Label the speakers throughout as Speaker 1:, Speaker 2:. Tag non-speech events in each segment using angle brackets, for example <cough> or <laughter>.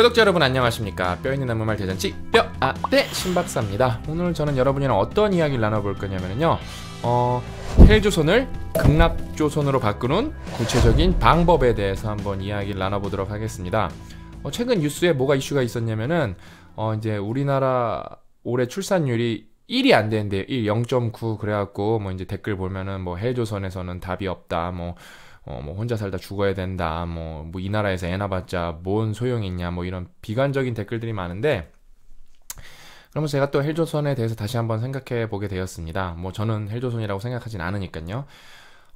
Speaker 1: 뼈덕자 여러분 안녕하십니까 뼈있는 나무말 대잔치 뼈아떼 신박사입니다 오늘 저는 여러분이랑 어떤 이야기를 나눠볼 거냐면요 어... 헬조선을 극락조선으로 바꾸는 구체적인 방법에 대해서 한번 이야기를 나눠보도록 하겠습니다 어, 최근 뉴스에 뭐가 이슈가 있었냐면은 어, 이제 우리나라 올해 출산율이 1이 안 되는데 1, 0.9 그래갖고 뭐 이제 댓글 보면은 뭐 헬조선에서는 답이 없다 뭐 어, 뭐 혼자 살다 죽어야 된다. 뭐, 뭐, 이 나라에서 애낳봤자뭔 소용이 있냐. 뭐 이런 비관적인 댓글들이 많은데, 그러면 제가 또 헬조선에 대해서 다시 한번 생각해 보게 되었습니다. 뭐 저는 헬조선이라고 생각하진 않으니까요.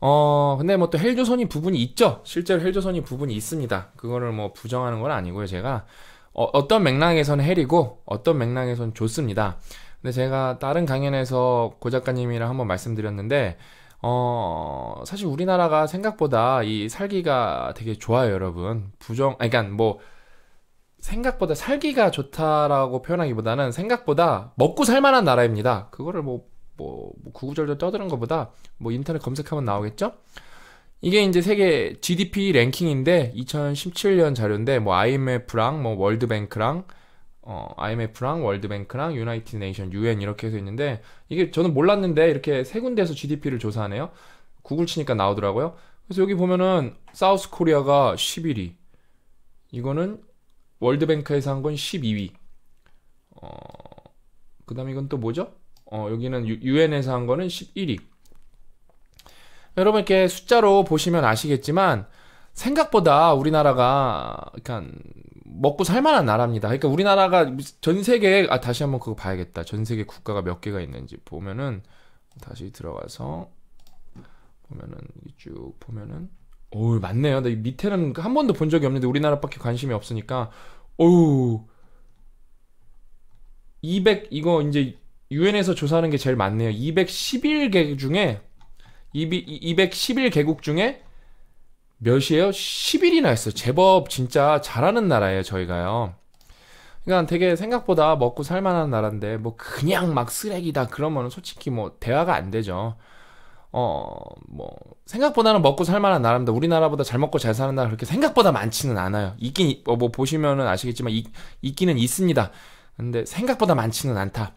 Speaker 1: 어, 근데 뭐 또 헬조선이 부분이 있죠. 실제로 헬조선이 부분이 있습니다. 그거를 뭐 부정하는 건 아니고요. 제가 어, 떤 맥락에서는 헬이고 어떤 맥락에서는 좋습니다. 근데 제가 다른 강연에서 고 작가님이랑 한번 말씀드렸는데 어, 사실 우리나라가 생각보다 이 살기가 되게 좋아요, 여러분. 부정, 아니, 그니까 뭐, 생각보다 살기가 좋다라고 표현하기보다는 생각보다 먹고 살만한 나라입니다. 그거를 뭐, 뭐, 뭐 구구절절 떠드는 것보다 뭐 인터넷 검색하면 나오겠죠? 이게 이제 세계 GDP 랭킹인데 2017년 자료인데 뭐 IMF랑 뭐 월드뱅크랑 어, IMF랑 월드뱅크랑 유나이티드 네이션, UN 이렇게 해서 있는데 이게 저는 몰랐는데 이렇게 세 군데에서 GDP를 조사하네요. 구글 치니까 나오더라고요. 그래서 여기 보면은 사우스 코리아가 11위. 이거는 월드뱅크에서 한 건 12위. 어, 그다음 이건 또 뭐죠? 어, 여기는 UN에서 한 거는 11위. 여러분 이렇게 숫자로 보시면 아시겠지만 생각보다 우리나라가 그러니까 먹고 살만한 나라입니다. 그러니까 우리나라가 전 세계 아 다시 한번 그거 봐야겠다. 전 세계 국가가 몇 개가 있는지 보면은 다시 들어가서 보면은 쭉 보면은 오 맞네요. 근데 밑에는 한 번도 본 적이 없는데 우리나라밖에 관심이 없으니까 오우 200 이거 이제 유엔에서 조사하는 게 제일 많네요. 211개 중에 211개국 중에 몇이에요 10일이나 했어요. 제법 진짜 잘하는 나라예요, 저희가요. 그러니까 되게 생각보다 먹고 살만한 나라인데 뭐 그냥 막 쓰레기다 그러면 솔직히 뭐 대화가 안 되죠. 어 뭐 생각보다는 먹고 살만한 나라입니다. 우리나라보다 잘 먹고 잘 사는 나라 그렇게 생각보다 많지는 않아요. 있긴 어, 뭐 보시면은 아시겠지만 있, 있기는 있습니다. 근데 생각보다 많지는 않다.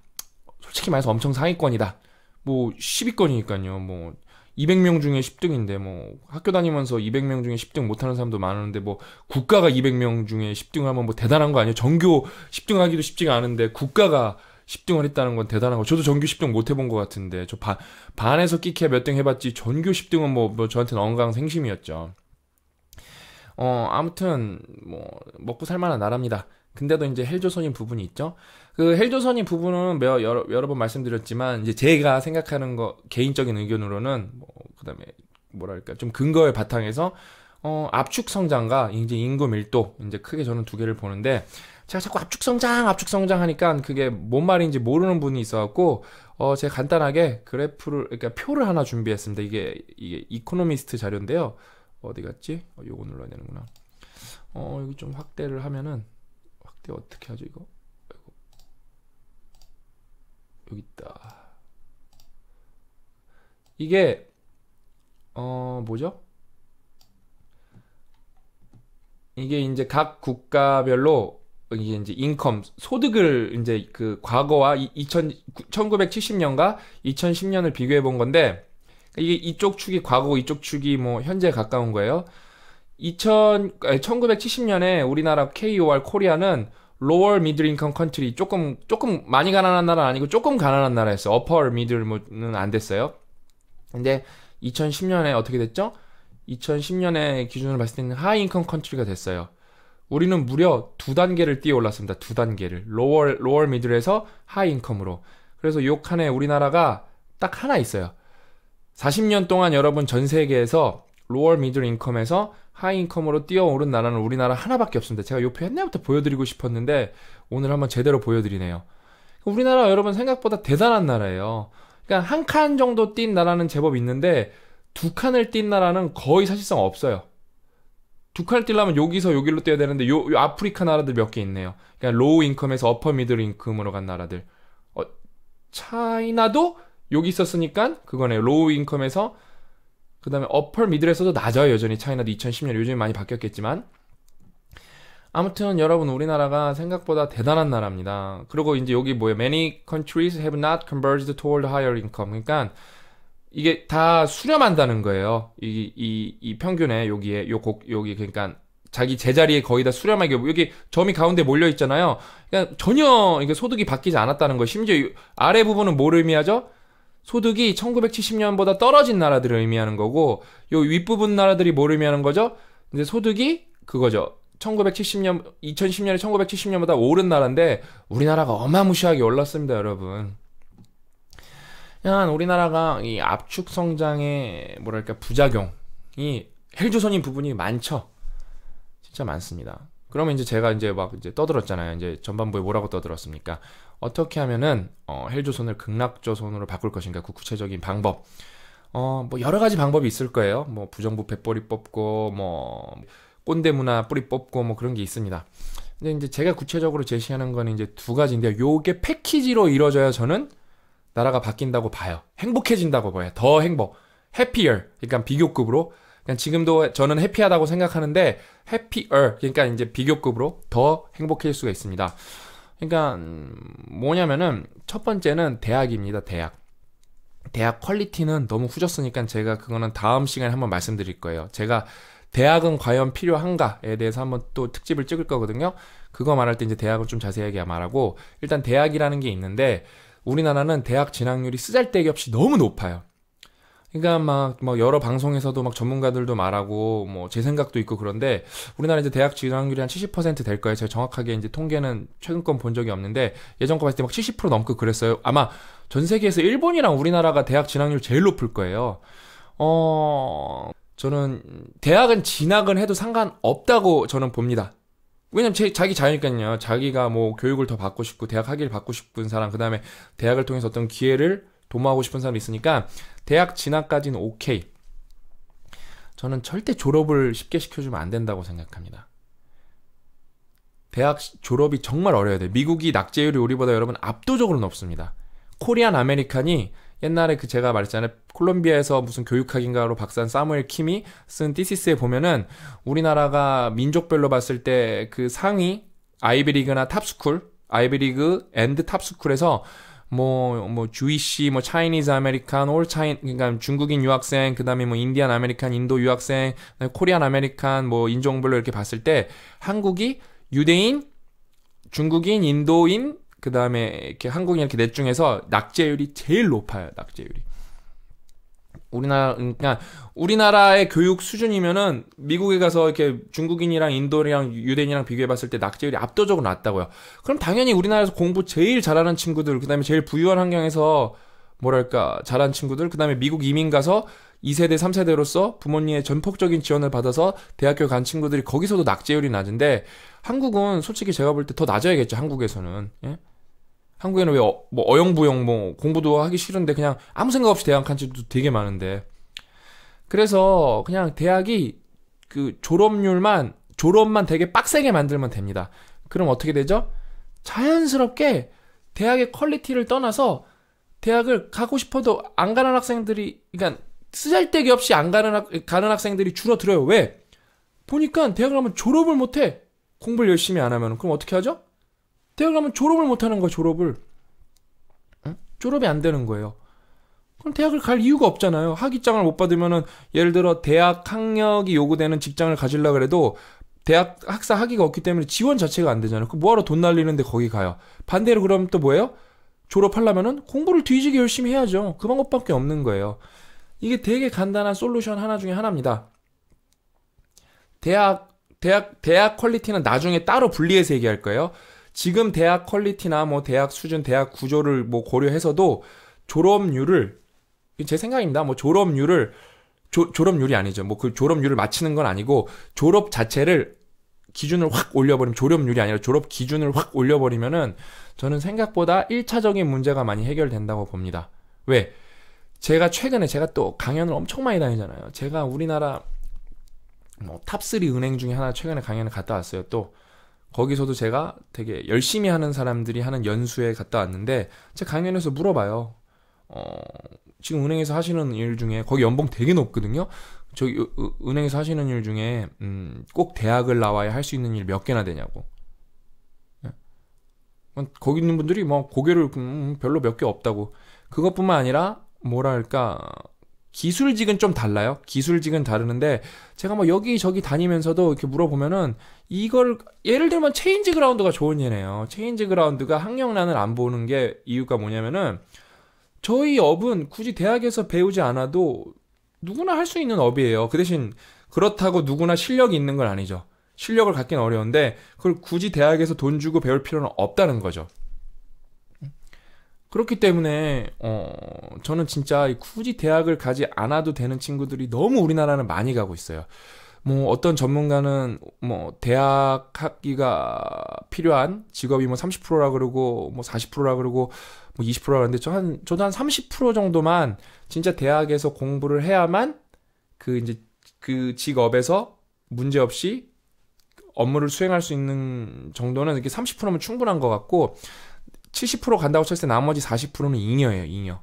Speaker 1: 솔직히 말해서 엄청 상위권이다. 뭐 10위권이니까요. 뭐 200명 중에 10등인데 뭐 학교 다니면서 200명 중에 10등 못하는 사람도 많은데 뭐 국가가 200명 중에 10등 하면 뭐 대단한 거 아니에요? 전교 10등 하기도 쉽지가 않은데 국가가 10등을 했다는 건 대단한 거. 저도 전교 10등 못 해본 것 같은데 저 바, 반에서 끼케 몇등 해봤지 전교 10등은 뭐, 뭐 저한테는 엉강생심이었죠. 어 아무튼 뭐 먹고 살만한 나라입니다. 근데도 이제 헬조선인 부분이 있죠. 그 헬조선인 부분은 몇, 여러, 여러 번 말씀드렸지만, 이제 제가 생각하는 거, 개인적인 의견으로는, 뭐, 그 다음에, 뭐랄까, 좀 근거의 바탕에서, 어, 압축 성장과 이제 인구 밀도, 이제 크게 저는 두 개를 보는데, 제가 자꾸 압축 성장, 압축 성장 하니까 그게 뭔 말인지 모르는 분이 있어갖고, 어, 제가 간단하게 그래프를, 그러니까 표를 하나 준비했습니다. 이게, 이게 이코노미스트 자료인데요. 어디 갔지? 어, 요거 눌러야 되는구나. 어, 여기 좀 확대를 하면은, 확대 어떻게 하죠, 이거? 여기 있다. 이게 어 뭐죠? 이게 이제 각 국가별로 이게 이제 인컴 소득을 이제 그 과거와 2000, 1970년과 2010년을 비교해 본 건데 이게 이쪽 축이 과거 이쪽 축이 뭐 현재 가까운 거예요. 2000 1970년에 우리나라 KOR 코리아는 로월 미들 인컴 컨트리 조금 조금 많이 가난한 나라 아니고 조금 가난한 나라였어. 어퍼 미들은 안 됐어요. 근데 2010년에 어떻게 됐죠? 2010년에 기준으로 봤을 때는 하이 인컴 컨트리가 됐어요. 우리는 무려 두 단계를 뛰어 올랐습니다. 두 단계를. 로월 로월 미들에서 하이 인컴으로. 그래서 요 칸에 우리나라가 딱 하나 있어요. 40년 동안 여러분 전 세계에서 로월 미들 인컴에서 하이 인컴으로 뛰어오른 나라는 우리나라 하나밖에 없습니다. 제가 요 표 옛날부터 보여드리고 싶었는데 오늘 한번 제대로 보여드리네요. 우리나라 여러분 생각보다 대단한 나라예요. 그러니까 한 칸 정도 뛴 나라는 제법 있는데 두 칸을 뛴 나라는 거의 사실상 없어요. 두 칸을 뛰려면 여기서 여기로 뛰어야 되는데 요, 요 아프리카 나라들 몇 개 있네요. 그러니까 로우 인컴에서 어퍼 미들 인컴으로 간 나라들. 어, 차이나도 여기 있었으니까 그거네요. 로우 인컴에서 그 다음에 어펄 미들에서도 낮아요, 여전히. 차이나도 2010년, 요즘에 많이 바뀌었겠지만. 아무튼 여러분, 우리나라가 생각보다 대단한 나라입니다. 그리고 이제 여기 뭐예요? Many countries have not converged toward higher income. 그러니까 이게 다 수렴한다는 거예요. 이, 이, 이 평균에 여기에, 요 곡, 여기, 그러니까 자기 제자리에 거의 다 수렴하게 뭐 여기 점이 가운데 몰려 있잖아요. 그러니까 전혀 이게 소득이 바뀌지 않았다는 거. 심지어 아래 부분은 뭘 의미하죠? 소득이 1970년보다 떨어진 나라들을 의미하는 거고 요 윗부분 나라들이 뭘 의미하는 거죠? 이제 소득이 그거죠. 1970년 2010년에 1970년보다 오른 나라인데 우리나라가 어마무시하게 올랐습니다, 여러분. 한 우리나라가 이 압축 성장의 뭐랄까 부작용이 헬조선인 부분이 많죠. 진짜 많습니다. 그러면 이제 제가 이제 막 이제 떠들었잖아요. 이제 전반부에 뭐라고 떠들었습니까? 어떻게 하면은 어, 헬조선을 극락조선으로 바꿀 것인가 그 구체적인 방법 어, 뭐 여러 가지 방법이 있을 거예요. 뭐 부정부패 뿌리 뽑고 뭐 꼰대 문화 뿌리 뽑고 뭐 그런 게 있습니다. 근데 이제 제가 구체적으로 제시하는 건 이제 두 가지인데 요게 패키지로 이루어져야 저는 나라가 바뀐다고 봐요. 행복해진다고 봐요. 더 행복. 해피얼. 그러니까 비교급으로 그냥 지금도 저는 해피하다고 생각하는데 해피얼. 그러니까 이제 비교급으로 더 행복해질 수가 있습니다. 그러니까 음, 뭐냐면은 첫 번째는 대학입니다. 대학. 대학 퀄리티는 너무 후졌으니까 제가 그거는 다음 시간에 한번 말씀드릴 거예요. 제가 대학은 과연 필요한가에 대해서 한번 또 특집을 찍을 거거든요. 그거 말할 때 이제 대학을 좀 자세하게 말하고 일단 대학이라는 게 있는데 우리나라는 대학 진학률이 쓰잘데기 없이 너무 높아요. 그러니까 막, 막 뭐 여러 방송에서도 막 전문가들도 말하고 뭐 제 생각도 있고 그런데 우리나라 이제 대학 진학률이 한 70%될 거예요. 제가 정확하게 이제 통계는 최근 건 본 적이 없는데 예전 거 봤을 때 막 70% 넘고 그랬어요. 아마 전 세계에서 일본이랑 우리나라가 대학 진학률 제일 높을 거예요. 어 저는 대학은 진학은 해도 상관없다고 저는 봅니다. 왜냐면 제, 자기 자유니까요. 자기가 뭐 교육을 더 받고 싶고 대학 학위를 받고 싶은 사람 그다음에 대학을 통해서 어떤 기회를 도모하고 싶은 사람이 있으니까 대학 진학까지는 오케이. 저는 절대 졸업을 쉽게 시켜주면 안 된다고 생각합니다. 대학 졸업이 정말 어려야 워돼 미국이 낙제율이 우리보다 여러분 압도적으로 높습니다. 코리안 아메리칸이 옛날에 그 제가 말했잖아요. 콜롬비아에서 무슨 교육학인가로 박사인 사무엘 킴이 쓴디시스에 보면은 우리나라가 민족별로 봤을 때 그 상위 아이비리그나 탑스쿨, 아이비리그 앤드 탑스쿨에서 뭐, 뭐, 주이시, 뭐, 차이니즈 아메리칸, 올 차인, 그러니까 중국인 유학생, 그 다음에 뭐, 인디안 아메리칸, 인도 유학생, 코리안 아메리칸, 뭐, 인종별로 이렇게 봤을 때 한국이 유대인, 중국인, 인도인, 그 다음에 이렇게 한국인 이렇게 넷 중에서 낙제율이 제일 높아요, 낙제율이. 우리나라 그러니까 우리나라의 교육 수준이면은 미국에 가서 이렇게 중국인이랑 인도랑 리 유대인이랑 비교해봤을 때 낙제율이 압도적으로 낮다고요. 그럼 당연히 우리나라에서 공부 제일 잘하는 친구들, 그다음에 제일 부유한 환경에서 뭐랄까 잘한 친구들, 그다음에 미국 이민 가서 2세대, 3세대로서 부모님의 전폭적인 지원을 받아서 대학교 간 친구들이 거기서도 낙제율이 낮은데 한국은 솔직히 제가 볼 때 더 낮아야겠죠 한국에서는. 예? 한국에는 왜 어, 뭐 어영부영 뭐 공부도 하기 싫은데 그냥 아무 생각 없이 대학 간 집도 되게 많은데 그래서 그냥 대학이 그 졸업률만 졸업만 되게 빡세게 만들면 됩니다. 그럼 어떻게 되죠? 자연스럽게 대학의 퀄리티를 떠나서 대학을 가고 싶어도 안 가는 학생들이 그러니까 쓰잘데기 없이 안 가는 학, 가는 학생들이 줄어들어요. 왜? 보니까 대학을 하면 졸업을 못해 공부를 열심히 안 하면 그럼 어떻게 하죠? 대학 가면 졸업을 못하는 거야 졸업을 응? 졸업이 안 되는 거예요 그럼 대학을 갈 이유가 없잖아요 학위장을 못 받으면은 예를 들어 대학 학력이 요구되는 직장을 가질라 그래도 대학 학사 학위가 없기 때문에 지원 자체가 안 되잖아요 그 뭐하러 돈 날리는데 거기 가요 반대로 그럼 또 뭐예요 졸업하려면은 공부를 뒤지게 열심히 해야죠 그 방법밖에 없는 거예요 이게 되게 간단한 솔루션 하나 중에 하나입니다 대학 대학 대학 퀄리티는 나중에 따로 분리해서 얘기할 거예요. 지금 대학 퀄리티나 뭐 대학 수준, 대학 구조를 뭐 고려해서도 졸업률을 제 생각입니다. 뭐 졸업률을 조, 졸업률이 아니죠. 뭐 그 졸업률을 맞히는 건 아니고 졸업 자체를 기준을 확 올려버리면 졸업률이 아니라 졸업 기준을 확 올려버리면은 저는 생각보다 1차적인 문제가 많이 해결된다고 봅니다. 왜? 제가 최근에 제가 또 강연을 엄청 많이 다니잖아요. 제가 우리나라 뭐 탑 3 은행 중에 하나 최근에 강연을 갔다 왔어요. 또 거기서도 제가 되게 열심히 하는 사람들이 하는 연수에 갔다 왔는데 제 강연에서 물어봐요. 어, 지금 은행에서 하시는 일 중에 거기 연봉 되게 높거든요. 저기 으, 은행에서 하시는 일 중에 음, 꼭 대학을 나와야 할 수 있는 일 몇 개나 되냐고. 예? 거기 있는 분들이 뭐 고개를 음, 별로 몇 개 없다고. 그것뿐만 아니라 뭐랄까 기술직은 좀 달라요. 기술직은 다르는데 제가 뭐 여기저기 다니면서도 이렇게 물어보면은 이걸 예를 들면 체인지 그라운드가 좋은 예네요. 체인지 그라운드가 학력란을 안 보는 게 이유가 뭐냐면은 저희 업은 굳이 대학에서 배우지 않아도 누구나 할 수 있는 업이에요. 그 대신 그렇다고 누구나 실력이 있는 건 아니죠. 실력을 갖긴 어려운데 그걸 굳이 대학에서 돈 주고 배울 필요는 없다는 거죠. 그렇기 때문에 어 저는 진짜 굳이 대학을 가지 않아도 되는 친구들이 너무 우리나라는 많이 가고 있어요. 뭐 어떤 전문가는 뭐 대학 학위가 필요한 직업이 뭐 30%라 그러고 뭐 40%라 그러고 뭐 20%라 그러는데 저 한 저도 한 30% 정도만 진짜 대학에서 공부를 해야만 그 이제 그 직업에서 문제 없이 업무를 수행할 수 있는 정도는 이렇게 30%면 충분한 것 같고 70% 간다고 쳤을 때 나머지 40%는 잉여예요, 잉여.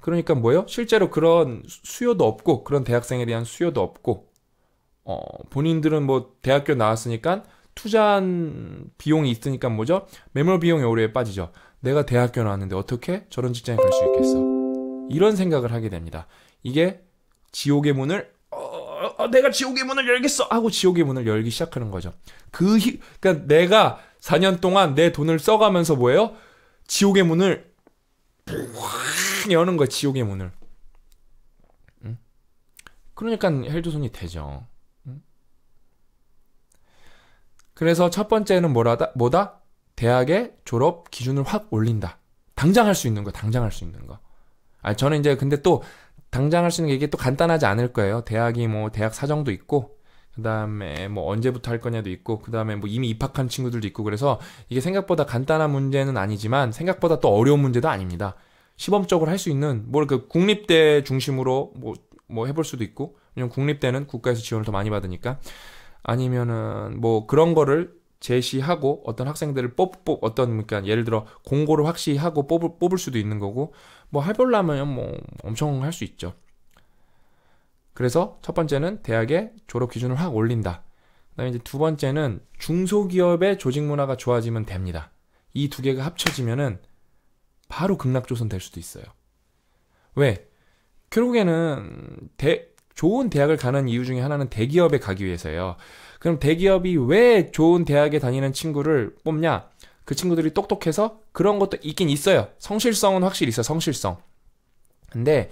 Speaker 1: 그러니까 뭐예요? 실제로 그런 수요도 없고, 그런 대학생에 대한 수요도 없고, 어, 본인들은 뭐 대학교 나왔으니까 투자한 비용이 있으니까 뭐죠? 매몰 비용이 오류에 빠지죠. 내가 대학교 나왔는데 어떻게 저런 직장에 갈 수 있겠어? 이런 생각을 하게 됩니다. 이게 지옥의 문을 어, 어, 내가 지옥의 문을 열겠어 하고 지옥의 문을 열기 시작하는 거죠. 그 히, 그러니까 내가 4년 동안 내 돈을 써가면서 뭐예요? 지옥의 문을 여는 거야, 지옥의 문을. 응? 그러니까 헬조선이 되죠. 응? 그래서 첫 번째는 뭐라다, 뭐다? 대학의 졸업 기준을 확 올린다. 당장 할 수 있는 거, 당장 할 수 있는 거. 아, 저는 이제 근데 또 당장 할 수 있는 게 이게 또 간단하지 않을 거예요. 대학이 뭐 대학 사정도 있고 그다음에 뭐 언제부터 할 거냐도 있고 그다음에 뭐 이미 입학한 친구들도 있고 그래서 이게 생각보다 간단한 문제는 아니지만 생각보다 또 어려운 문제도 아닙니다. 시범적으로 할 수 있는 뭘그 국립대 중심으로 뭐뭐 뭐 해볼 수도 있고 왜냐면 국립대는 국가에서 지원을 더 많이 받으니까 아니면은 뭐 그런 거를 제시하고 어떤 학생들을 뽑, 뽑 어떤 그러니까 예를 들어 공고를 확실히하고 뽑을, 뽑을 수도 있는 거고 뭐 해보려면 뭐 엄청 할 수 있죠. 그래서 첫 번째는 대학의 졸업 기준을 확 올린다. 그다음에 이제 두 번째는 중소기업의 조직 문화가 좋아지면 됩니다. 이 두 개가 합쳐지면은 바로 극락조선 될 수도 있어요. 왜? 결국에는 대, 좋은 대학을 가는 이유 중에 하나는 대기업에 가기 위해서예요. 그럼 대기업이 왜 좋은 대학에 다니는 친구를 뽑냐? 그 친구들이 똑똑해서 그런 것도 있긴 있어요. 성실성은 확실히 있어, 성실성. 근데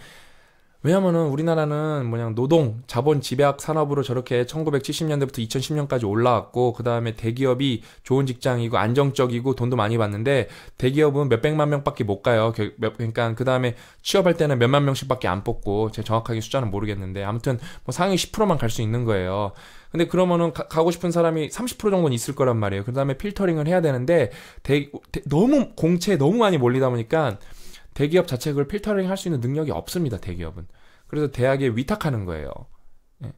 Speaker 1: 왜냐면은 우리나라는 뭐냐 노동 자본 집약 산업으로 저렇게 1970년대부터 2010년까지 올라왔고 그다음에 대기업이 좋은 직장이고 안정적이고 돈도 많이 받는데 대기업은 몇백만 명밖에 못 가요. 그러니까 그다음에 취업할 때는 몇만 명씩밖에 안 뽑고 제가 정확하게 숫자는 모르겠는데 아무튼 뭐 상위 10%만 갈 수 있는 거예요. 근데 그러면은 가, 고 싶은 사람이 30% 정도는 있을 거란 말이에요. 그다음에 필터링을 해야 되는데 대, 대, 너무 공채에 너무 많이 몰리다 보니까 대기업 자체 그걸 필터링 할 수 있는 능력이 없습니다. 대기업은. 그래서 대학에 위탁하는 거예요. 예.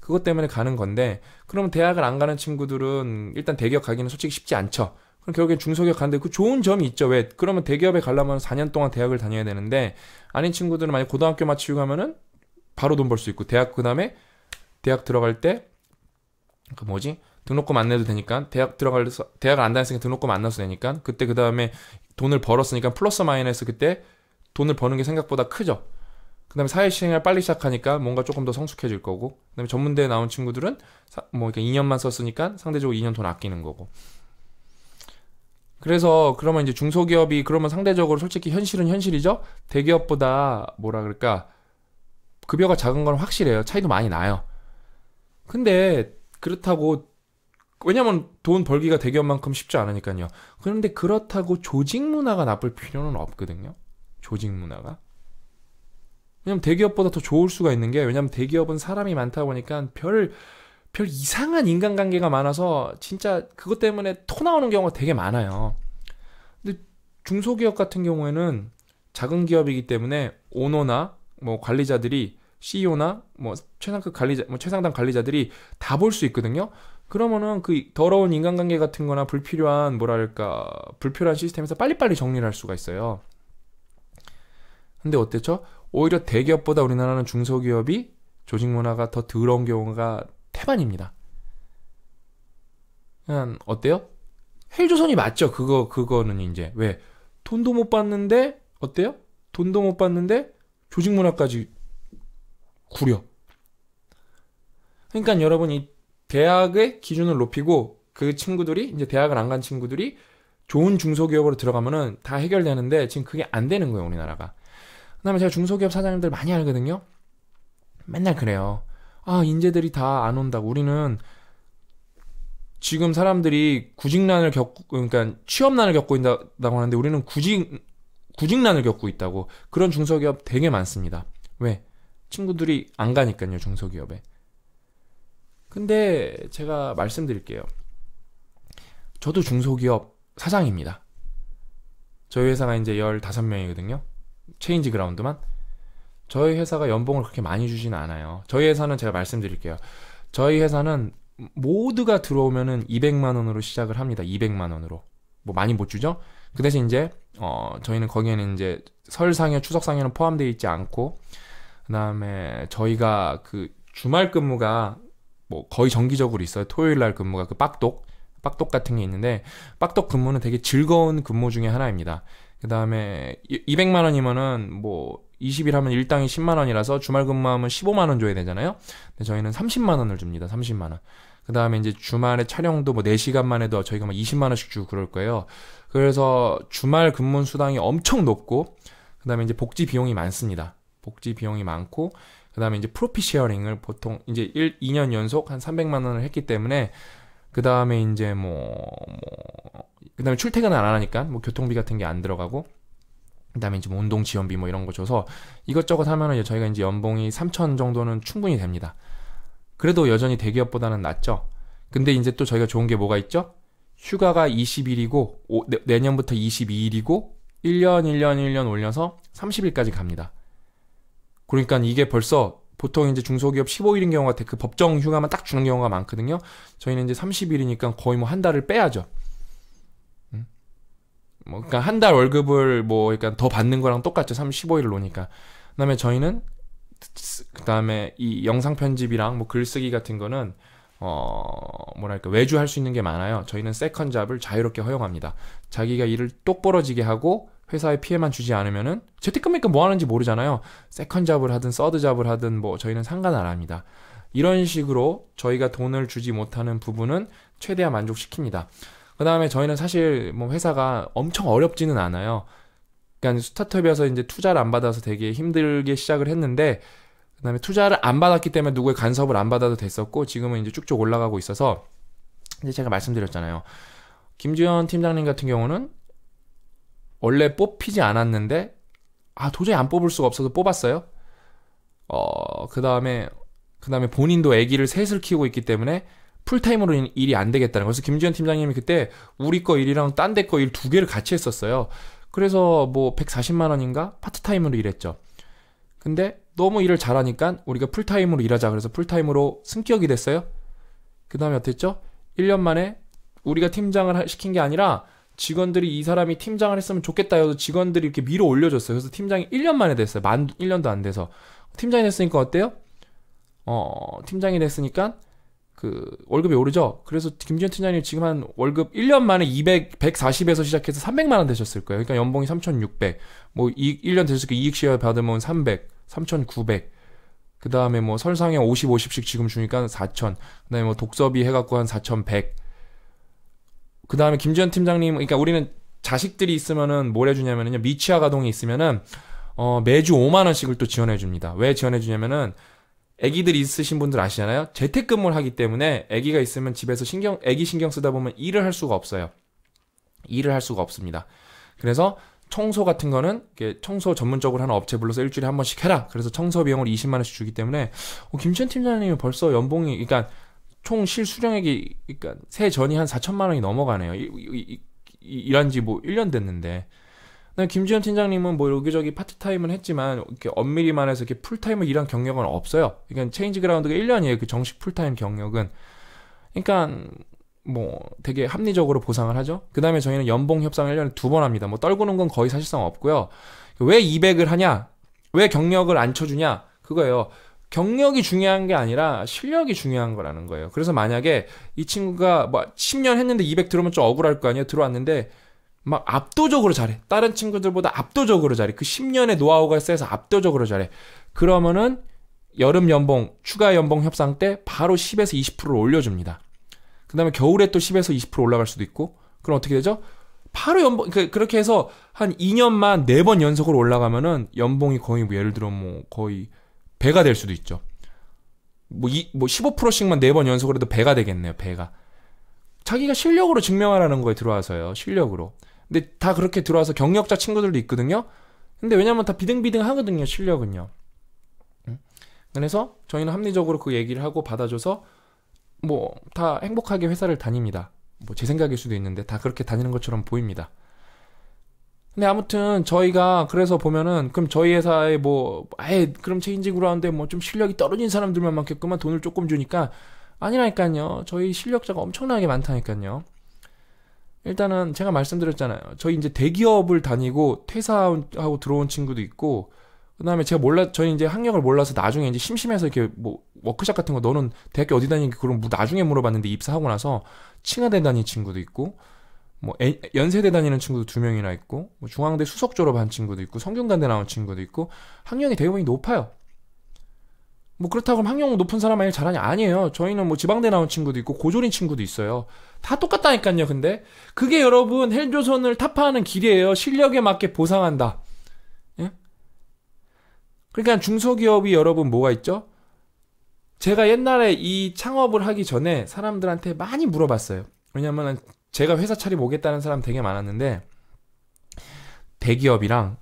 Speaker 1: 그것 때문에 가는 건데 그러면 대학을 안 가는 친구들은 일단 대기업 가기는 솔직히 쉽지 않죠. 그럼 결국엔 중소기업 가는데 그 좋은 점이 있죠. 왜? 그러면 대기업에 가려면 4년 동안 대학을 다녀야 되는데 아닌 친구들은 만약 고등학교 마치고 가면은 바로 돈 벌 수 있고 대학 그다음에 대학 들어갈 때 그 뭐지? 등록금 안 내도 되니까 대학 들어갈 대학을 안 다녔으니까 등록금 안 내도 되니까 그때 그다음에 돈을 벌었으니까 플러스 마이너스 그때 돈을 버는 게 생각보다 크죠. 그다음에 사회 시행을 빨리 시작하니까 뭔가 조금 더 성숙해질 거고 그다음에 전문대에 나온 친구들은 사, 뭐 이렇게 2년만 썼으니까 상대적으로 2년 돈 아끼는 거고 그래서 그러면 이제 중소기업이 그러면 상대적으로 솔직히 현실은 현실이죠 대기업보다 뭐라 그럴까 급여가 작은 건 확실해요 차이도 많이 나요 근데 그렇다고 왜냐면 돈 벌기가 대기업만큼 쉽지 않으니까요 그런데 그렇다고 조직 문화가 나쁠 필요는 없거든요 조직 문화가 왜냐면 대기업보다 더 좋을 수가 있는 게 왜냐면 대기업은 사람이 많다 보니까 별, 별 이상한 인간관계가 많아서 진짜 그것 때문에 토 나오는 경우가 되게 많아요. 근데 중소기업 같은 경우에는 작은 기업이기 때문에 오너나 뭐 관리자들이 CEO나 뭐 최상급 관리자, 뭐 최상단 관리자들이 다 볼 수 있거든요. 그러면은 그 더러운 인간관계 같은 거나 불필요한 뭐랄까 불필요한 시스템에서 빨리빨리 정리를 할 수가 있어요. 근데 어때죠 오히려 대기업보다 우리나라는 중소기업이 조직 문화가 더 더러운 경우가 태반입니다. 그냥 어때요? 헬조선이 맞죠. 그거 그거는 이제 왜 돈도 못 받는데 어때요? 돈도 못 받는데 조직 문화까지 구려. 그러니까 여러분 이 대학의 기준을 높이고 그 친구들이 이제 대학을 안 간 친구들이 좋은 중소기업으로 들어가면은 다 해결되는데 지금 그게 안 되는 거예요 우리나라가. 그다음에 제가 중소기업 사장님들 많이 알거든요. 맨날 그래요. 아 인재들이 다 안 온다고 우리는 지금 사람들이 구직난을 겪고 그러니까 취업난을 겪고 있다고 하는데 우리는 구직 구직난을 겪고 있다고 그런 중소기업 되게 많습니다. 왜? 친구들이 안 가니까요 중소기업에. 근데 제가 말씀드릴게요. 저도 중소기업 사장입니다. 저희 회사가 이제 15명이거든요. 체인지 그라운드만 저희 회사가 연봉을 그렇게 많이 주진 않아요. 저희 회사는 제가 말씀드릴게요. 저희 회사는 모두가 들어오면은 200만 원으로 시작을 합니다. 200만 원으로 뭐 많이 못 주죠. 그 대신 이제 어 저희는 거기에는 이제 설 상여, 추석 상여는 포함되어 있지 않고 그다음에 저희가 그 주말 근무가 뭐 거의 정기적으로 있어요. 토요일 날 근무가 그 빡독 빡독 같은 게 있는데 빡독 근무는 되게 즐거운 근무 중의 하나입니다. 그 다음에 200만 원이면은 뭐 20일 하면 일당이 10만 원이라서 주말 근무하면 15만 원 줘야 되잖아요. 근데 저희는 30만 원을 줍니다. 30만 원. 그 다음에 이제 주말에 촬영도 뭐 4시간만 해도 저희가 막 20만 원씩 주고 그럴 거예요. 그래서 주말 근무 수당이 엄청 높고 그 다음에 이제 복지 비용이 많습니다. 복지 비용이 많고 그 다음에 이제 프로피 쉐어링을 보통 이제 1, 2년 연속 한 300만 원을 했기 때문에 그 다음에 이제 뭐, 뭐 그다음에 출퇴근을 안 하니까 뭐 교통비 같은 게 안 들어가고 그다음에 이제 뭐 운동 지원비 뭐 이런 거 줘서 이것저것 하면은 저희가 이제 연봉이 3천 정도는 충분히 됩니다. 그래도 여전히 대기업보다는 낫죠. 근데 이제 또 저희가 좋은 게 뭐가 있죠? 휴가가 20일이고 오, 내년부터 22일이고 1년 1년 1년 올려서 30일까지 갑니다. 그러니까 이게 벌써 보통 이제 중소기업 15일인 경우가 그 법정 휴가만 딱 주는 경우가 많거든요. 저희는 이제 30일이니까 거의 뭐 한 달을 빼야죠. 뭐그니까한달 월급을 뭐그니까더 받는 거랑 똑같죠. 3 5일을노니까 그다음에 저희는 그다음에 이 영상 편집이랑 뭐 글쓰기 같은 거는 어 뭐랄까 외주 할수 있는 게 많아요. 저희는 세컨 잡을 자유롭게 허용합니다. 자기가 일을 똑부러지게 하고 회사에 피해만 주지 않으면은 재택근무니까 뭐 하는지 모르잖아요. 세컨 잡을 하든 서드 잡을 하든 뭐 저희는 상관 안 합니다. 이런 식으로 저희가 돈을 주지 못하는 부분은 최대한 만족시킵니다. 그 다음에 저희는 사실 뭐 회사가 엄청 어렵지는 않아요. 그러니까 스타트업이어서 이제 투자를 안 받아서 되게 힘들게 시작을 했는데 그 다음에 투자를 안 받았기 때문에 누구의 간섭을 안 받아도 됐었고 지금은 이제 쭉쭉 올라가고 있어서 이제 제가 말씀드렸잖아요. 김주현 팀장님 같은 경우는 원래 뽑히지 않았는데 아 도저히 안 뽑을 수가 없어서 뽑았어요. 어그 다음에 그 다음에 본인도 아기를 셋을 키우고 있기 때문에 풀타임으로 일이 안 되겠다는 거예요. 그래서 김지현 팀장님이 그때 우리 거 일이랑 딴 데 거 일 두 개를 같이 했었어요. 그래서 뭐 140만 원인가 파트타임으로 일했죠. 근데 너무 일을 잘하니까 우리가 풀타임으로 일하자 그래서 풀타임으로 승격이 됐어요. 그다음에 어땠죠? 1년 만에 우리가 팀장을 시킨 게 아니라 직원들이 이 사람이 팀장을 했으면 좋겠다 해서 직원들이 이렇게 밀어 올려줬어요. 그래서 팀장이 1년 만에 됐어요. 만 1년도 안 돼서 팀장이 됐으니까 어때요? 어, 팀장이 됐으니까 그 월급이 오르죠. 그래서 김지현 팀장님 지금 한 월급 1년 만에 200 140에서 시작해서 300만 원 되셨을 거예요. 그러니까 연봉이 3,600. 뭐 그 이익 1년 되셨을 때 이익 시야 받으면 300, 3,900. 그다음에 뭐 설상에 50 50씩 지금 주니까 4,000. 그다음에 뭐 독서비 해 갖고 한 4,100. 그다음에 김지현 팀장님 그러니까 우리는 자식들이 있으면은 뭘 해주냐면요 미취아 학동이 있으면은 어 매주 5만 원씩을 또 지원해 줍니다. 왜 지원해 주냐면은 아기들 있으신 분들 아시잖아요. 재택근무를 하기 때문에 아기가 있으면 집에서 신경 아기 신경 쓰다 보면 일을 할 수가 없어요. 일을 할 수가 없습니다. 그래서 청소 같은 거는 청소 전문적으로 하는 업체 불러서 일주일에 한 번씩 해라. 그래서 청소 비용을 20만 원씩 주기 때문에 어, 김천 팀장님이 벌써 연봉이 그러니까 총 실수령액이 그러니까 세 전이 한 4천만 원이 넘어가네요. 이, 이, 이, 일한 지뭐 1년 됐는데 김지현 팀장님은 뭐 여기저기 파트타임은 했지만 이렇게 엄밀히 말해서 이렇게 풀타임을 일한 경력은 없어요. 이건 체인지 그라운드가 1년이에요. 그 정식 풀타임 경력은. 그러니까 뭐 되게 합리적으로 보상을 하죠. 그 다음에 저희는 연봉 협상 1년에 두 번 합니다. 뭐 떨구는 건 거의 사실상 없고요. 왜 200을 하냐? 왜 경력을 안 쳐주냐? 그거예요. 경력이 중요한 게 아니라 실력이 중요한 거라는 거예요. 그래서 만약에 이 친구가 뭐 10년 했는데 200 들어오면 좀 억울할 거 아니에요. 들어왔는데 막 압도적으로 잘해. 다른 친구들보다 압도적으로 잘해. 그 10년의 노하우가 세서 압도적으로 잘해. 그러면은 여름 연봉, 추가 연봉 협상 때 바로 10에서 20%를 올려줍니다. 그 다음에 겨울에 또 10에서 20% 올라갈 수도 있고, 그럼 어떻게 되죠? 바로 연봉, 그, 그렇게 해서 한 2년만 4번 연속으로 올라가면은 연봉이 거의 뭐 예를 들어 뭐 거의 배가 될 수도 있죠. 뭐, 이, 뭐 15%씩만 4번 연속으로 해도 배가 되겠네요, 배가. 자기가 실력으로 증명하라는 거에 들어와서요, 실력으로. 근데 다 그렇게 들어와서 경력자 친구들도 있거든요. 근데 왜냐면 다 비등비등 하거든요, 실력은요. 그래서 저희는 합리적으로 그 얘기를 하고 받아줘서 뭐 다 행복하게 회사를 다닙니다. 뭐 제 생각일 수도 있는데 다 그렇게 다니는 것처럼 보입니다. 근데 아무튼 저희가 그래서 보면은 그럼 저희 회사에 뭐 아예 그럼 체인지으로 하는데 뭐 좀 실력이 떨어진 사람들만 많겠구만 돈을 조금 주니까 아니라니까요. 저희 실력자가 엄청나게 많다니까요. 일단은 제가 말씀드렸잖아요. 저희 이제 대기업을 다니고 퇴사하고 들어온 친구도 있고 그다음에 제가 몰라 저희 이제 학력을 몰라서 나중에 이제 심심해서 이렇게 뭐 워크샵 같은 거 너는 대학교 어디 다니는지 그런 뭐 나중에 물어봤는데 입사하고 나서 칭하대 다니는 친구도 있고 뭐 애, 연세대 다니는 친구도 두 명이나 있고 뭐 중앙대 수석 졸업한 친구도 있고 성균관대 나온 친구도 있고 학력이 대부분이 높아요. 뭐 그렇다고 하면 학력 높은 사람만 일 잘하냐? 아니에요. 저희는 뭐 지방대 나온 친구도 있고 고졸인 친구도 있어요. 다 똑같다니까요. 근데 그게 여러분 헬조선을 타파하는 길이에요. 실력에 맞게 보상한다. 예? 그러니까 중소기업이 여러분 뭐가 있죠? 제가 옛날에 이 창업을 하기 전에 사람들한테 많이 물어봤어요. 왜냐면 제가 회사 차리보겠다는 사람 되게 많았는데 대기업이랑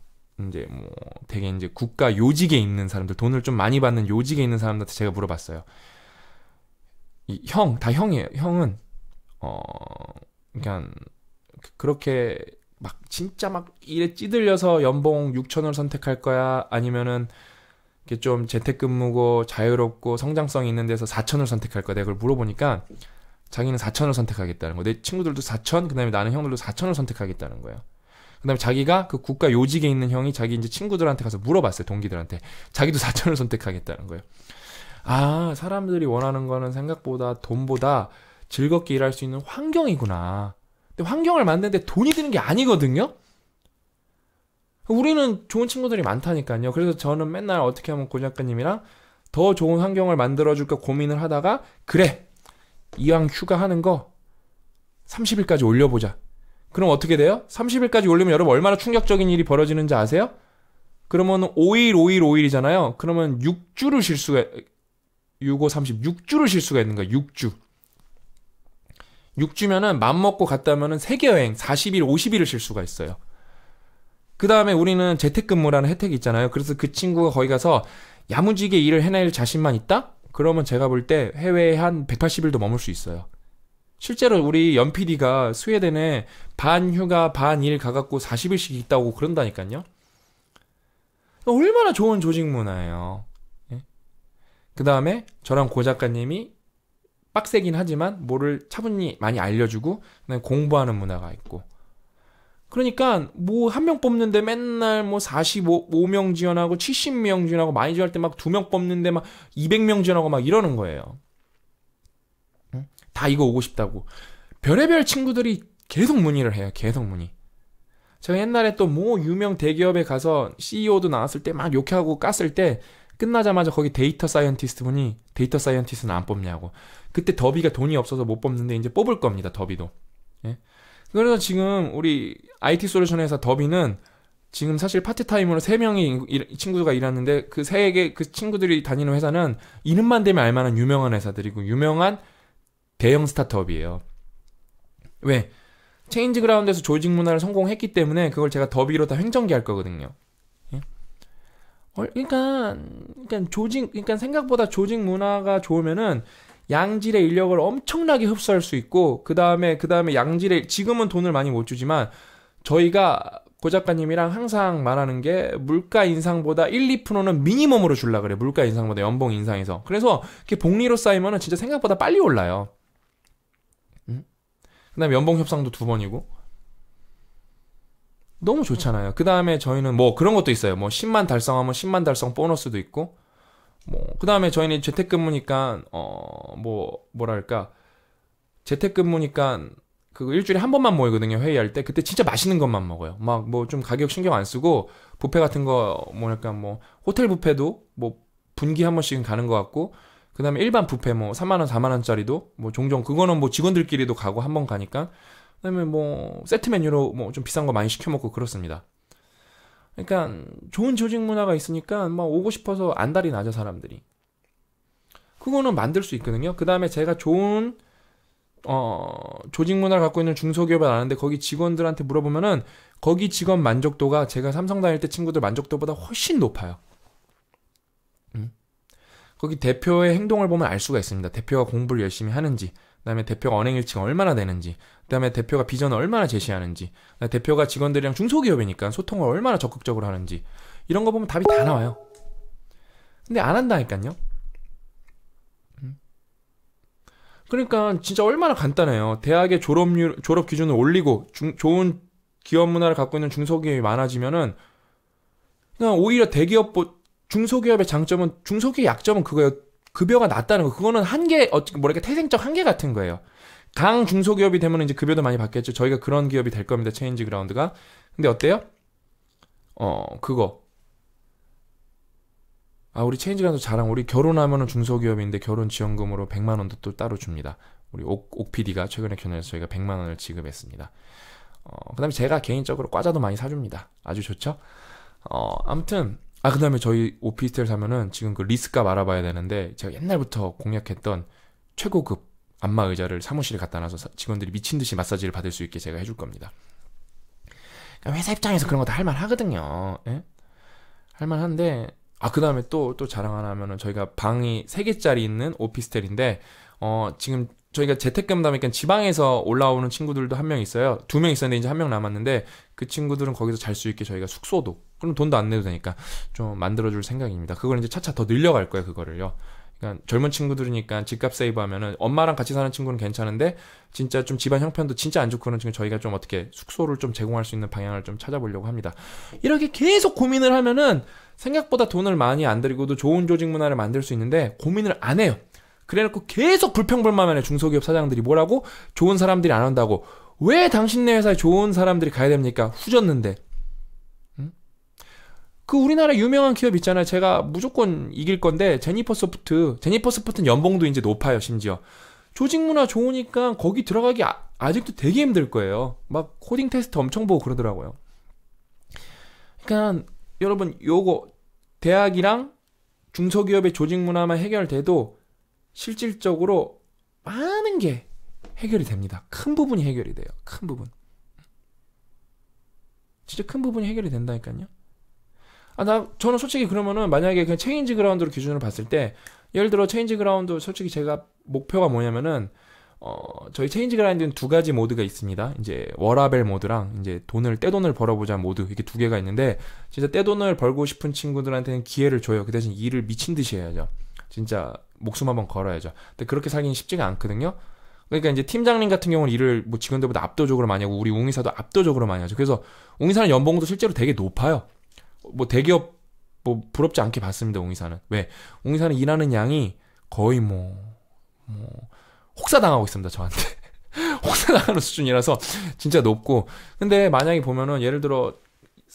Speaker 1: 이제 뭐 되게 이제 국가 요직에 있는 사람들 돈을 좀 많이 받는 요직에 있는 사람들한테 제가 물어봤어요. 이 형, 다 형이에요. 형은 어 그냥 그러니까 그, 그렇게 막 진짜 막 일에 찌들려서 연봉 6천을 선택할 거야 아니면은 이게 렇좀 재택근무고 자유롭고 성장성이 있는 데서 4천을 선택할 거야. 내가 그걸 물어보니까 자기는 4천을 선택하겠다는 거. 내 친구들도 4천, 그다음에 나는 형들도 4천을 선택하겠다는 거예요. 그다음에 자기가 그 국가 요직에 있는 형이 자기 이제 친구들한테 가서 물어봤어요 동기들한테 자기도 <laughs> 사천을 선택하겠다는 거예요. 아 사람들이 원하는 거는 생각보다 돈보다 즐겁게 일할 수 있는 환경이구나. 근데 환경을 만드는데 돈이 드는 게 아니거든요. 우리는 좋은 친구들이 많다니까요. 그래서 저는 맨날 어떻게 하면 고 작가님이랑 더 좋은 환경을 만들어줄까 고민을 하다가 그래 이왕 휴가하는 거 30일까지 올려보자. 그럼 어떻게 돼요? 30일까지 올리면 여러분 얼마나 충격적인 일이 벌어지는지 아세요? 그러면 5일, 5일, 5일이잖아요. 그러면 6주를 쉴 수가 6, 5, 30, 6주를 쉴 수가 있는 거예요. 6주. 6주면은 맘먹고 갔다면은 세계 여행 40일, 50일을 쉴 수가 있어요. 그 다음에 우리는 재택근무라는 혜택이 있잖아요. 그래서 그 친구가 거기 가서 야무지게 일을 해낼 자신만 있다? 그러면 제가 볼 때 해외에 한 180일도 머물 수 있어요. 실제로 우리 연PD가 스웨덴에 반 휴가 반 일 가갖고 40일씩 있다고 그런다니까요. 얼마나 좋은 조직 문화예요. 예? 그 다음에 저랑 고 작가님이 빡세긴 하지만 뭐를 차분히 많이 알려주고 공부하는 문화가 있고 그러니까 뭐 한 명 뽑는데 맨날 뭐 45명 지원하고 70명 지원하고 많이 지원할 때막 두 명 뽑는데 막 200명 지원하고 막 이러는 거예요. 다 이거 오고 싶다고. 별의별 친구들이 계속 문의를 해요. 계속 문의. 제가 옛날에 또모 뭐 유명 대기업에 가서 CEO도 나왔을 때 막 욕하고 깠을 때 끝나자마자 거기 데이터 사이언티스트 분이 데이터 사이언티스트는 안 뽑냐고. 그때 더비가 돈이 없어서 못 뽑는데 이제 뽑을 겁니다. 더비도. 예? 그래서 지금 우리 IT 솔루션 회사 더비는 지금 사실 파트타임으로 3명이 친구가 일하는데 그 세 개 그 친구들이 다니는 회사는 이름만 되면 알만한 유명한 회사들이고 유명한 대형 스타트업이에요. 왜? 체인지 그라운드에서 조직 문화를 성공했기 때문에 그걸 제가 더비로 다 횡정기 할 거거든요. 예? 어, 그러니까, 그러니까 조직, 그러니까 생각보다 조직 문화가 좋으면은 양질의 인력을 엄청나게 흡수할 수 있고 그 다음에 그 다음에 양질의 지금은 돈을 많이 못 주지만 저희가 고 작가님이랑 항상 말하는 게 물가 인상보다 1, 2%는 미니멈으로 줄라 그래 물가 인상보다 연봉 인상에서 그래서 이렇게 복리로 쌓이면은 진짜 생각보다 빨리 올라요. 그다음에 연봉 협상도 두 번이고 너무 좋잖아요. 그다음에 저희는 뭐 그런 것도 있어요. 뭐 10만 달성하면 10만 달성 보너스도 있고 뭐 그다음에 저희는 재택근무니까 어 뭐 뭐랄까 재택근무니까 그거 일주일에 한 번만 모이거든요 회의할 때 그때 진짜 맛있는 것만 먹어요 막 뭐 좀 가격 신경 안 쓰고 부페 같은 거 뭐랄까 뭐 호텔 부페도 뭐 분기 한 번씩은 가는 것 같고 그다음에 일반 부페 뭐 3만 원, 4만 원짜리도 뭐 종종 그거는 뭐 직원들끼리도 가고 한번 가니까 그다음에 뭐 세트 메뉴로 뭐 좀 비싼 거 많이 시켜 먹고 그렇습니다. 그러니까 좋은 조직 문화가 있으니까 막 오고 싶어서 안달이 나죠 사람들이. 그거는 만들 수 있거든요. 그다음에 제가 좋은 어 조직 문화를 갖고 있는 중소기업을 아는데 거기 직원들한테 물어보면은 거기 직원 만족도가 제가 삼성 다닐 때 친구들 만족도보다 훨씬 높아요. 거기 대표의 행동을 보면 알 수가 있습니다. 대표가 공부를 열심히 하는지, 그다음에 대표가 언행일치가 얼마나 되는지, 그다음에 대표가 비전을 얼마나 제시하는지, 대표가 직원들이랑 중소기업이니까 소통을 얼마나 적극적으로 하는지 이런 거 보면 답이 다 나와요. 근데 안 한다니까요. 음? 그러니까 진짜 얼마나 간단해요. 대학의 졸업률 졸업 기준을 올리고 중, 좋은 기업 문화를 갖고 있는 중소기업이 많아지면은 그냥 오히려 대기업 중소기업의 장점은 중소기업 의 약점은 그거예요. 급여가 낮다는 거. 그거는 한계 어떻게 뭐랄까 태생적 한계 같은 거예요. 강 중소기업이 되면 이제 급여도 많이 받겠죠. 저희가 그런 기업이 될 겁니다. 체인지 그라운드가. 근데 어때요? 어, 그거. 아, 우리 체인지 그라운드 자랑. 우리 결혼하면은 중소기업인데 결혼 지원금으로 100만 원도 또 따로 줍니다. 우리 옥, 옥 PD가 최근에 결혼해서 저희가 100만 원을 지급했습니다. 어, 그다음에 제가 개인적으로 과자도 많이 사줍니다. 아주 좋죠? 어, 아무튼 아, 그 다음에 저희 오피스텔 사면은 지금 그 리스값 알아봐야 되는데 제가 옛날부터 공약했던 최고급 안마 의자를 사무실에 갖다 놔서 직원들이 미친 듯이 마사지를 받을 수 있게 제가 해줄 겁니다. 그러니까 회사 입장에서 그런 거 다 할만 하거든요. 예? 할 만 한데, 아, 그 다음에 또, 또 자랑 하나 하면은 저희가 방이 3개짜리 있는 오피스텔인데, 어, 지금 저희가 재택근무다 니까 지방에서 올라오는 친구들도 한 명 있어요. 두 명 있었는데 이제 한 명 남았는데 그 친구들은 거기서 잘 수 있게 저희가 숙소도 그럼 돈도 안 내도 되니까 좀 만들어줄 생각입니다. 그걸 이제 차차 더 늘려갈 거예요, 그거를요. 그러니까 젊은 친구들이니까 집값 세이브하면은 엄마랑 같이 사는 친구는 괜찮은데 진짜 좀 집안 형편도 진짜 안 좋고 그런 친구 저희가 좀 어떻게 숙소를 좀 제공할 수 있는 방향을 좀 찾아보려고 합니다. 이렇게 계속 고민을 하면은 생각보다 돈을 많이 안 들이고도 좋은 조직 문화를 만들 수 있는데 고민을 안 해요. 그래놓고 계속 불평불만해 중소기업 사장들이 뭐라고 좋은 사람들이 안 온다고 왜 당신네 회사에 좋은 사람들이 가야 됩니까? 후졌는데 그 우리나라 유명한 기업 있잖아요. 제가 무조건 이길 건데 제니퍼 소프트, 제니퍼 소프트는 연봉도 이제 높아요. 심지어 조직 문화 좋으니까 거기 들어가기 아, 직도 되게 힘들 거예요. 막 코딩 테스트 엄청 보고 그러더라고요. 그러니까 여러분 요거 대학이랑 중소기업의 조직 문화만 해결돼도 실질적으로 많은 게 해결이 됩니다. 큰 부분이 해결이 돼요. 큰 부분. 진짜 큰 부분이 해결이 된다니까요. 아, 나, 저는 솔직히 그러면은 만약에 그냥 체인지 그라운드로 기준으로 봤을 때, 예를 들어 체인지 그라운드, 솔직히 제가 목표가 뭐냐면은, 어, 저희 체인지 그라운드는 두 가지 모드가 있습니다. 이제 워라벨 모드랑 이제 돈을 떼돈을 벌어보자 모드 이렇게 두 개가 있는데 진짜 떼돈을 벌고 싶은 친구들한테는 기회를 줘요. 그 대신 일을 미친 듯이 해야죠. 진짜 목숨 한번 걸어야죠. 근데 그렇게 살기는 쉽지가 않거든요. 그러니까 이제 팀장님 같은 경우는 일을 뭐 직원들보다 압도적으로 많이 하고 우리 웅이사도 압도적으로 많이 하죠. 그래서 웅이사는 연봉도 실제로 되게 높아요. 뭐 대기업 뭐 부럽지 않게 봤습니다. 옹이사는 왜 옹이사는 일하는 양이 거의 뭐, 뭐 혹사당하고 있습니다. 저한테 <laughs> 혹사당하는 수준이라서 진짜 높고 근데 만약에 보면은 예를 들어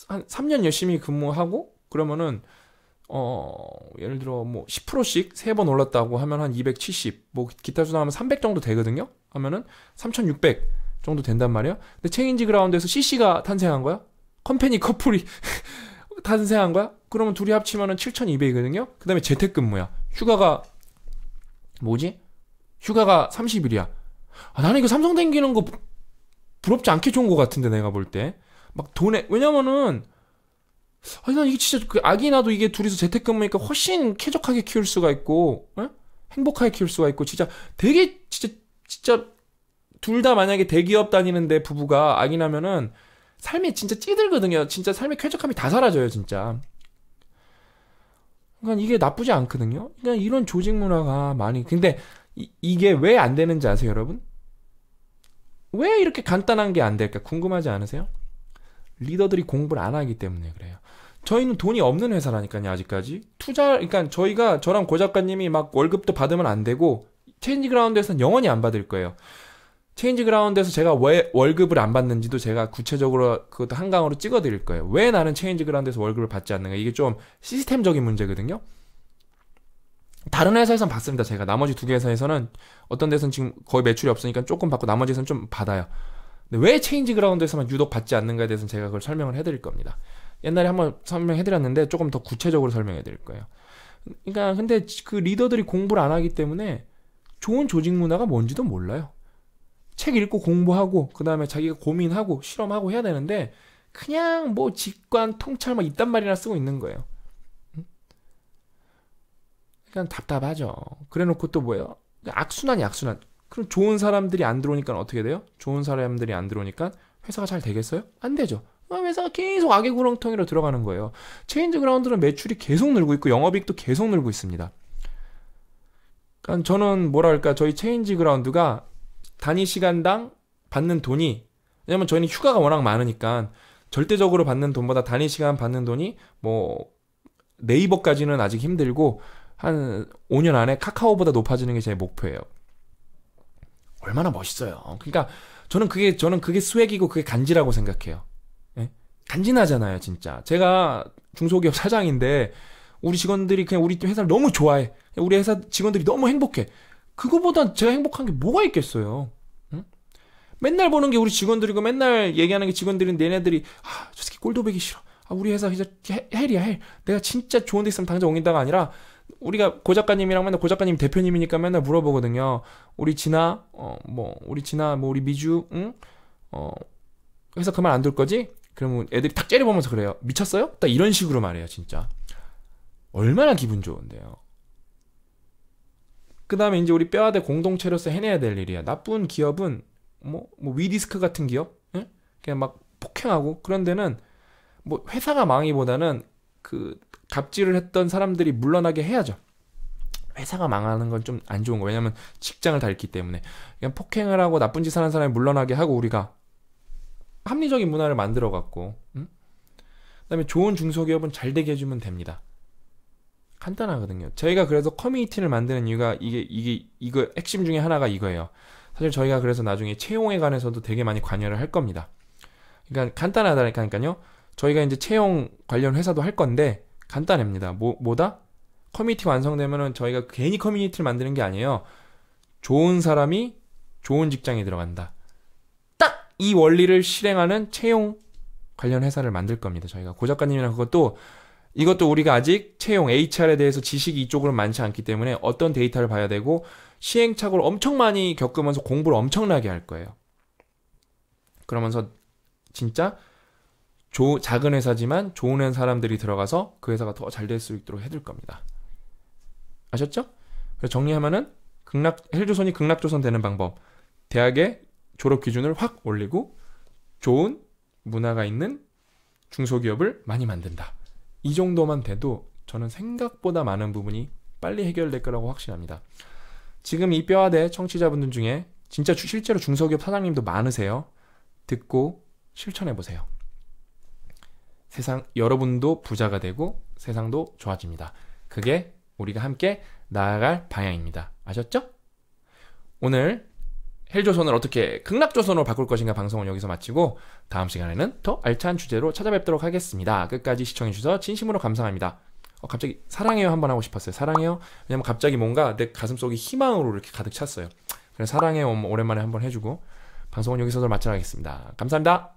Speaker 1: 한 3년 열심히 근무하고 그러면은 어, 예를 들어 뭐 10%씩 세 번 올랐다고 하면 한 270, 뭐 기타 수당하면 300 정도 되거든요. 하면은 3600 정도 된단 말이에요 근데 체인지 그라운드에서 CC가 탄생한 거야. 컴퍼니 커플이 <laughs> 탄생한 거야? 그러면 둘이 합치면은 7,200이거든요? 그 다음에 재택근무야. 휴가가, 뭐지? 휴가가 30일이야. 아, 나는 이거 삼성 댕기는 거 부럽지 않게 좋은 거 같은데, 내가 볼 때. 막 돈에, 왜냐면은, 아니, 난 이게 진짜, 그 아기 나도 이게 둘이서 재택근무니까 훨씬 쾌적하게 키울 수가 있고, 에? 예? 행복하게 키울 수가 있고, 진짜 되게, 진짜, 진짜, 둘 다 만약에 대기업 다니는데 부부가 아기 나면은, 삶이 진짜 찌들거든요. 진짜 삶의 쾌적함이 다 사라져요, 진짜. 그러니까 이게 나쁘지 않거든요. 그러니까 이런 조직 문화가 많이 근데 이, 게왜 안 되는지 아세요, 여러분? 왜 이렇게 간단한 게 안 될까 궁금하지 않으세요? 리더들이 공부를 안 하기 때문에 그래요. 저희는 돈이 없는 회사라니까요, 아직까지. 투자, 그러니까 저희가, 저랑 고 작가님이 막 월급도 받으면 안 되고, 체인지 그라운드에서는 영원히 안 받을 거예요. 체인지 그라운드에서 제가 왜 월급을 안 받는지도 제가 구체적으로 그것도 한강으로 찍어 드릴 거예요. 왜 나는 체인지 그라운드에서 월급을 받지 않는가? 이게 좀 시스템적인 문제거든요. 다른 회사에선 받습니다. 제가 나머지 두 개 회사에서는 어떤 데서는 지금 거의 매출이 없으니까 조금 받고 나머지에서는 좀 받아요. 근데 왜 체인지 그라운드에서만 유독 받지 않는가에 대해서는 제가 그걸 설명을 해드릴 겁니다. 옛날에 한번 설명해드렸는데 조금 더 구체적으로 설명해드릴 거예요. 그러니까 근데 그 리더들이 공부를 안 하기 때문에 좋은 조직 문화가 뭔지도 몰라요. 책 읽고 공부하고 그 다음에 자기가 고민하고 실험하고 해야 되는데 그냥 뭐 직관 통찰 막 이딴 말이나 쓰고 있는 거예요. 그냥 그러니까 답답하죠. 그래놓고 또 뭐예요? 악순환이 악순환. 그럼 좋은 사람들이 안 들어오니까 어떻게 돼요? 좋은 사람들이 안 들어오니까 회사가 잘 되겠어요? 안 되죠. 아, 회사가 계속 악의 구렁텅이로 들어가는 거예요. 체인지 그라운드는 매출이 계속 늘고 있고 영업이익도 계속 늘고 있습니다. 그러니까 저는 뭐랄까 저희 체인지 그라운드가 단위 시간당 받는 돈이 왜냐면 저희는 휴가가 워낙 많으니까 절대적으로 받는 돈보다 단위 시간 받는 돈이 뭐 네이버까지는 아직 힘들고 한 5년 안에 카카오보다 높아지는 게 제 목표예요. 얼마나 멋있어요. 그러니까 저는 그게 저는 그게 수액이고 그게 간지라고 생각해요. 예? 간지나잖아요, 진짜. 제가 중소기업 사장인데 우리 직원들이 그냥 우리 회사를 너무 좋아해. 우리 회사 직원들이 너무 행복해. 그거보단 제가 행복한 게 뭐가 있겠어요? 응? 맨날 보는 게 우리 직원들이고 맨날 얘기하는 게 직원들인 내네들이 아, 저 새끼 꼴도보기 싫어. 아, 우리 회사 이제 헬이야 헬. 내가 진짜 좋은 데 있으면 당장 옮긴다가 아니라 우리가 고 작가님이랑 맨날 고 작가님 대표님이니까 맨날 물어보거든요. 우리 진아, 어, 뭐, 우리 진아, 뭐, 우리 미주, 응? 어, 회사 그말안둘 거지? 그러면 애들이 탁 째려보면서 그래요. 미쳤어요? 딱 이런 식으로 말해요, 진짜. 얼마나 기분 좋은데요. 그 다음에 이제 우리 뼈아대 공동체로서 해내야 될 일이야. 나쁜 기업은 뭐, 뭐 위디스크 같은 기업, 응? 예? 그냥 막 폭행하고 그런 데는 뭐 회사가 망하기보다는 그 갑질을 했던 사람들이 물러나게 해야죠. 회사가 망하는 건 좀 안 좋은 거. 왜냐면 직장을 다 잃기 때문에 그냥 폭행을 하고 나쁜 짓 하는 사람이 물러나게 하고 우리가 합리적인 문화를 만들어 갖고, 응? 그다음에 좋은 중소기업은 잘 되게 해주면 됩니다. 간단하거든요. 저희가 그래서 커뮤니티를 만드는 이유가 이게 이게 이거 핵심 중에 하나가 이거예요. 사실 저희가 그래서 나중에 채용에 관해서도 되게 많이 관여를 할 겁니다. 그러니까 간단하다니까요. 저희가 이제 채용 관련 회사도 할 건데 간단합니다. 뭐 뭐다? 커뮤니티 완성되면은 저희가 괜히 커뮤니티를 만드는 게 아니에요. 좋은 사람이 좋은 직장에 들어간다. 딱 이 원리를 실행하는 채용 관련 회사를 만들 겁니다. 저희가 고 작가님이랑 그것도 이것도 우리가 아직 채용 HR에 대해서 지식이 이쪽으로 많지 않기 때문에 어떤 데이터를 봐야 되고 시행착오를 엄청 많이 겪으면서 공부를 엄청나게 할 거예요. 그러면서 진짜 조, 작은 회사지만 좋은 회사 사람들이 들어가서 그 회사가 더 잘 될 수 있도록 해둘 겁니다. 아셨죠? 그래서 정리하면은 극락 헬조선이 극락조선 되는 방법. 대학의 졸업 기준을 확 올리고 좋은 문화가 있는 중소기업을 많이 만든다. 이 정도만 돼도 저는 생각보다 많은 부분이 빨리 해결될 거라고 확신합니다. 지금 이 뼈아대 청취자분들 중에 진짜 실제로 중소기업 사장님도 많으세요. 듣고 실천해 보세요. 세상 여러분도 부자가 되고 세상도 좋아집니다. 그게 우리가 함께 나아갈 방향입니다. 아셨죠? 오늘 헬조선을 어떻게 극락조선으로 바꿀 것인가 방송은 여기서 마치고 다음 시간에는 더 알찬 주제로 찾아뵙도록 하겠습니다. 끝까지 시청해주셔서 진심으로 감사합니다. 어, 갑자기 사랑해요 한번 하고 싶었어요. 사랑해요. 왜냐면 갑자기 뭔가 내 가슴속이 희망으로 이렇게 가득 찼어요. 그래서 사랑해요 뭐, 오랜만에 한번 해주고 방송은 여기서 마치도록 하겠습니다. 감사합니다.